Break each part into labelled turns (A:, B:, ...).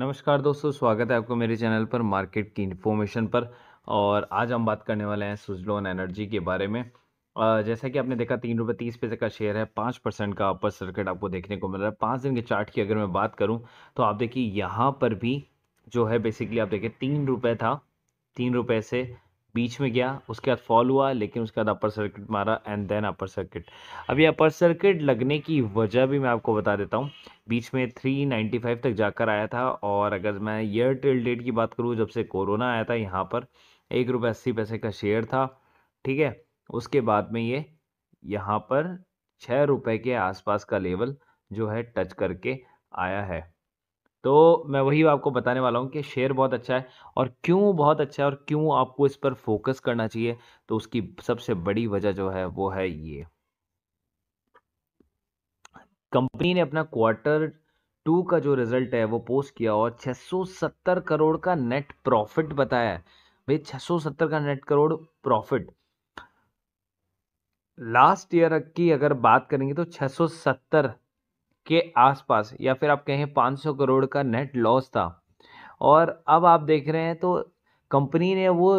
A: नमस्कार दोस्तों स्वागत है आपको मेरे चैनल पर मार्केट की इन्फॉर्मेशन पर और आज हम बात करने वाले हैं सुजलोन एनर्जी के बारे में जैसा कि आपने देखा तीन रुपये तीस पैसे का शेयर है पाँच परसेंट का अपर सर्किट आपको देखने को मिल रहा है पाँच दिन के चार्ट की अगर मैं बात करूं तो आप देखिए यहाँ पर भी जो है बेसिकली आप देखिए तीन रुपये था तीन रुपये से बीच में गया उसके बाद फॉल हुआ लेकिन उसके बाद अपर सर्किट मारा एंड देन अपर सर्किट अब ये अपर सर्किट लगने की वजह भी मैं आपको बता देता हूँ बीच में 395 तक जाकर आया था और अगर मैं ईयर टिल डेट की बात करूँ जब से कोरोना आया था यहाँ पर एक रुपये अस्सी पैसे का शेयर था ठीक है उसके बाद में ये यहाँ पर छः रुपये के आसपास का लेवल जो है टच करके आया है तो मैं वही आपको बताने वाला हूँ कि शेयर बहुत अच्छा है और क्यों बहुत अच्छा है और क्यों आपको इस पर फोकस करना चाहिए तो उसकी सबसे बड़ी वजह जो है वो है ये कंपनी ने अपना क्वार्टर टू का जो रिजल्ट है वो पोस्ट किया और 670 करोड़ का नेट प्रॉफिट बताया है भाई 670 का net crore profit last year की अगर बात करेंगे तो 670 के आसपास या फिर आप कहें 500 करोड़ का नेट लॉस था और अब आप देख रहे हैं तो कंपनी ने वो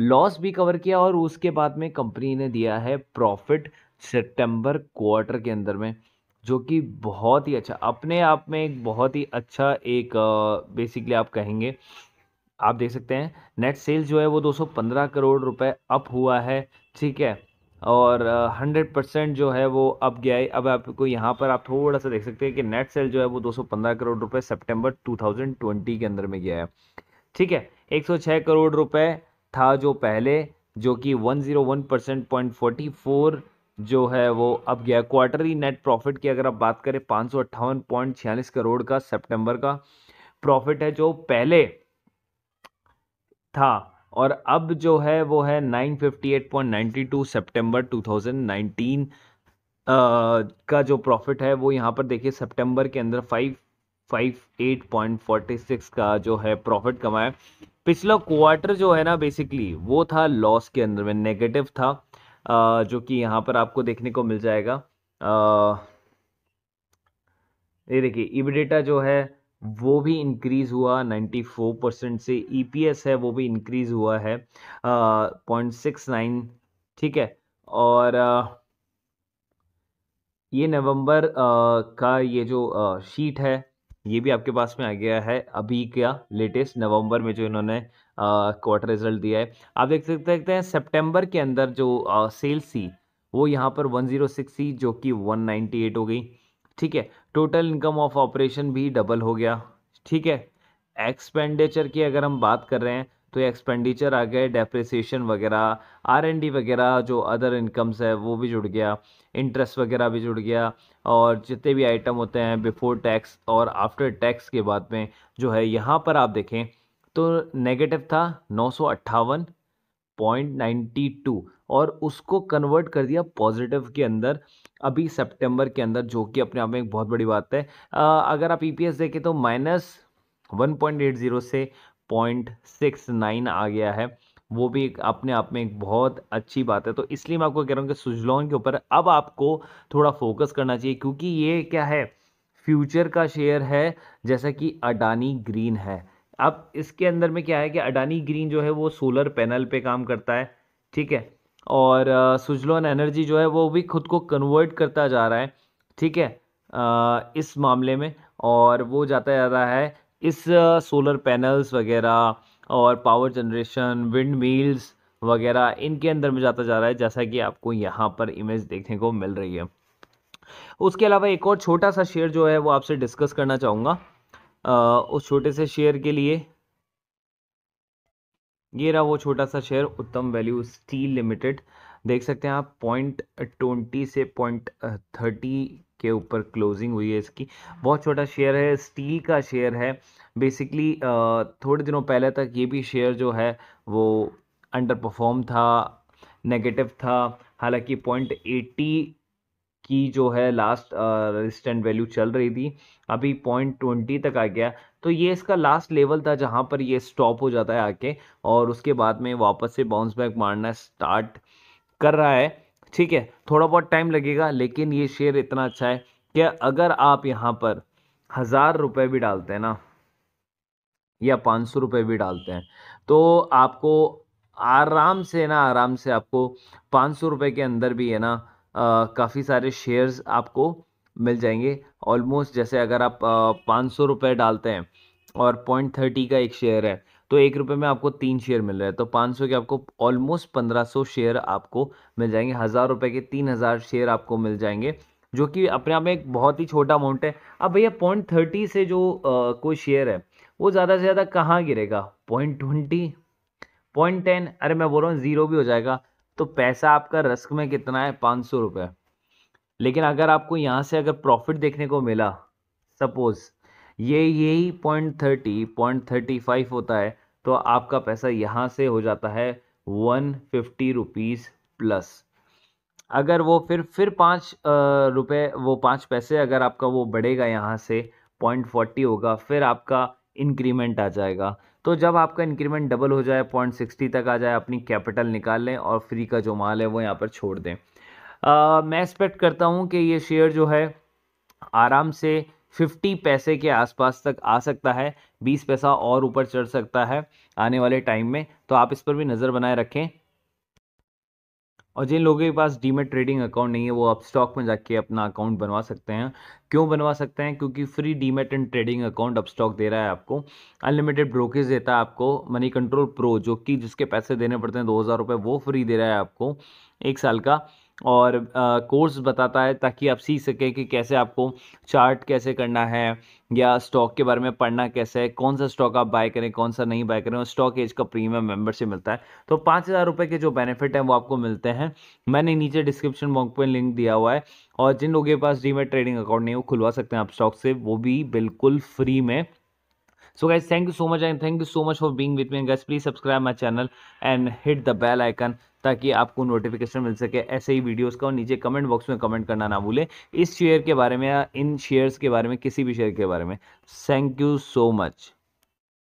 A: लॉस भी कवर किया और उसके बाद में कंपनी ने दिया है प्रॉफिट सितंबर क्वार्टर के अंदर में जो कि बहुत ही अच्छा अपने आप में एक बहुत ही अच्छा एक बेसिकली आप कहेंगे आप देख सकते हैं नेट सेल्स जो है वो 215 करोड़ रुपए अप हुआ है ठीक है और हंड्रेड परसेंट जो है वो अब गया है अब आपको यहाँ पर आप थोड़ा सा देख सकते हैं कि नेट सेल जो है वो 215 करोड़ रुपए सितंबर 2020 के अंदर में गया है ठीक है 106 करोड़ रुपए था जो पहले जो कि 101 परसेंट पॉइंट फोर्टी फोर जो है वो अब गया है क्वार्टरली नेट प्रॉफिट की अगर आप बात करें पाँच करोड़ का सेप्टेम्बर का प्रॉफिट है जो पहले था और अब जो है वो है 958.92 सितंबर 2019 Uh, का जो प्रॉफिट है वो यहाँ पर देखिए सितंबर के अंदर five five eight point forty six का जो है प्रॉफिट कमाया पिछला क्वार्टर जो है ना बेसिकली वो था लॉस के अंदर में नेगेटिव था uh, जो कि यहाँ पर आपको देखने को मिल जाएगा uh, ये देखिए इबडेटा जो है वो भी इंक्रीज़ हुआ 94 परसेंट से ईपीएस e है वो भी इंक्रीज़ हुआ है पॉइंट सिक्स नाइन ठीक है और आ, ये नवंबर का ये जो शीट है ये भी आपके पास में आ गया है अभी क्या लेटेस्ट नवंबर में जो इन्होंने क्वार्टर रिजल्ट दिया है आप देख सकते देखते हैं सितंबर के अंदर जो सेल्स थी वो यहाँ पर 106 थी जो कि 198 हो गई ठीक है टोटल इनकम ऑफ ऑपरेशन भी डबल हो गया ठीक है एक्सपेंडिचर की अगर हम बात कर रहे हैं तो एक्सपेंडिचर आ गए डेप्रिसिएशन वगैरह आर एन डी वगैरह जो अदर इनकम्स है वो भी जुड़ गया इंटरेस्ट वगैरह भी जुड़ गया और जितने भी आइटम होते हैं बिफोर टैक्स और आफ्टर टैक्स के बाद में जो है यहाँ पर आप देखें तो नेगेटिव था नौ सौ अट्ठावन पॉइंट नाइन्टी टू और उसको कन्वर्ट कर दिया पॉजिटिव के अंदर अभी सितंबर के अंदर जो कि अपने आप में एक बहुत बड़ी बात है अगर आप ईपीएस e देखें तो minus one point eight zero से पॉइंट सिक्स नाइन आ गया है वो भी एक अपने आप में एक बहुत अच्छी बात है तो इसलिए मैं आपको कह रहा हूँ कि सुजलॉन के ऊपर अब आपको थोड़ा फोकस करना चाहिए क्योंकि ये क्या है फ्यूचर का शेयर है जैसा कि अडानी ग्रीन है अब इसके अंदर में क्या है कि अडानी ग्रीन जो है वो सोलर पैनल पे काम करता है ठीक है और सुजलोन एनर्जी जो है वो भी खुद को कन्वर्ट करता जा रहा है ठीक है इस मामले में और वो जाता जा रहा है इस सोलर पैनल्स वगैरह और पावर जनरेशन विंड मील्स वगैरह इनके अंदर में जाता जा रहा है जैसा कि आपको यहाँ पर इमेज देखने को मिल रही है उसके अलावा एक और छोटा सा शेयर जो है वो आपसे डिस्कस करना चाहूँगा उस छोटे से शेयर के लिए ये रहा वो छोटा सा शेयर उत्तम वैल्यू स्टील लिमिटेड देख सकते हैं आप पॉइंट ट्वेंटी से पॉइंट थर्टी के ऊपर क्लोजिंग हुई है इसकी बहुत छोटा शेयर है स्टील का शेयर है बेसिकली थोड़े दिनों पहले तक ये भी शेयर जो है वो अंडर परफॉर्म था नेगेटिव था हालांकि पॉइंट एट्टी की जो है लास्ट रेजिस्टेंट वैल्यू चल रही थी अभी पॉइंट ट्वेंटी तक आ गया तो ये इसका लास्ट लेवल था जहाँ पर ये स्टॉप हो जाता है आके और उसके बाद में वापस से बाउंस बैक मारना स्टार्ट कर रहा है ठीक है थोड़ा बहुत टाइम लगेगा लेकिन ये शेयर इतना अच्छा है कि अगर आप यहाँ पर हज़ार रुपये भी डालते हैं ना या पाँच सौ रुपये भी डालते हैं तो आपको आराम से ना आराम से आपको पाँच सौ रुपये के अंदर भी है ना काफ़ी सारे शेयर्स आपको मिल जाएंगे ऑलमोस्ट जैसे अगर आप पाँच सौ रुपये डालते हैं और पॉइंट थर्टी का एक शेयर है तो एक रुपये में आपको तीन शेयर मिल रहे हैं तो पाँच सौ के आपको ऑलमोस्ट पंद्रह सौ शेयर आपको मिल जाएंगे हज़ार रुपये के तीन हज़ार शेयर आपको मिल जाएंगे जो कि अपने आप में एक बहुत ही छोटा अमाउंट है अब भैया पॉइंट थर्टी से जो कोई शेयर है वो ज़्यादा से ज़्यादा कहाँ गिरेगा पॉइंट ट्वेंटी पॉइंट टेन अरे मैं बोल रहा हूँ ज़ीरो भी हो जाएगा तो पैसा आपका रस्क में कितना है पाँच सौ रुपये लेकिन अगर आपको यहाँ से अगर प्रॉफिट देखने को मिला सपोज़ ये यही point thirty point thirty five होता है तो आपका पैसा यहाँ से हो जाता है वन फिफ्टी रुपीज़ प्लस अगर वो फिर फिर पाँच रुपये वो पाँच पैसे अगर आपका वो बढ़ेगा यहाँ से पॉइंट फोर्टी होगा फिर आपका इंक्रीमेंट आ जाएगा तो जब आपका इंक्रीमेंट डबल हो जाए पॉइंट सिक्सटी तक आ जाए अपनी कैपिटल निकाल लें और फ्री का जो माल है वो यहाँ पर छोड़ दें आ, मैं एक्सपेक्ट करता हूँ कि ये शेयर जो है आराम से फिफ्टी पैसे के आसपास तक आ सकता है बीस पैसा और ऊपर चढ़ सकता है आने वाले टाइम में तो आप इस पर भी नज़र बनाए रखें और जिन लोगों के पास डीमेट ट्रेडिंग अकाउंट नहीं है वो आप स्टॉक में जाके अपना अकाउंट बनवा सकते हैं क्यों बनवा सकते हैं क्योंकि free demat and trading account अब स्टॉक दे रहा है आपको अनलिमिटेड ब्रोकेज देता है आपको मनी कंट्रोल प्रो जो कि जिसके पैसे देने पड़ते हैं दो हज़ार रुपये वो फ्री दे रहा है आपको एक साल का और कोर्स बताता है ताकि आप सीख सकें कि कैसे आपको चार्ट कैसे करना है या स्टॉक के बारे में पढ़ना कैसे है कौन सा स्टॉक आप बाय करें कौन सा नहीं बाय करें और स्टॉक एज का प्रीमियम मेंबरशिप मिलता है तो पाँच हज़ार रुपये के जो बेनिफिट हैं वो आपको मिलते हैं मैंने नीचे डिस्क्रिप्शन बॉक्स में लिंक दिया हुआ है और जिन लोगों के पास डीमेट ट्रेडिंग अकाउंट नहीं वो खुलवा सकते हैं आप स्टॉक से वो भी बिल्कुल फ्री में so guys thank you so much and thank you so much for being with me guys please subscribe my channel and hit the bell icon ताकि आपको नोटिफिकेशन मिल सके ऐसे ही वीडियोस का और नीचे कमेंट बॉक्स में कमेंट करना ना भूलें इस शेयर के बारे में या इन शेयर्स के बारे में किसी भी शेयर के बारे में थैंक यू सो मच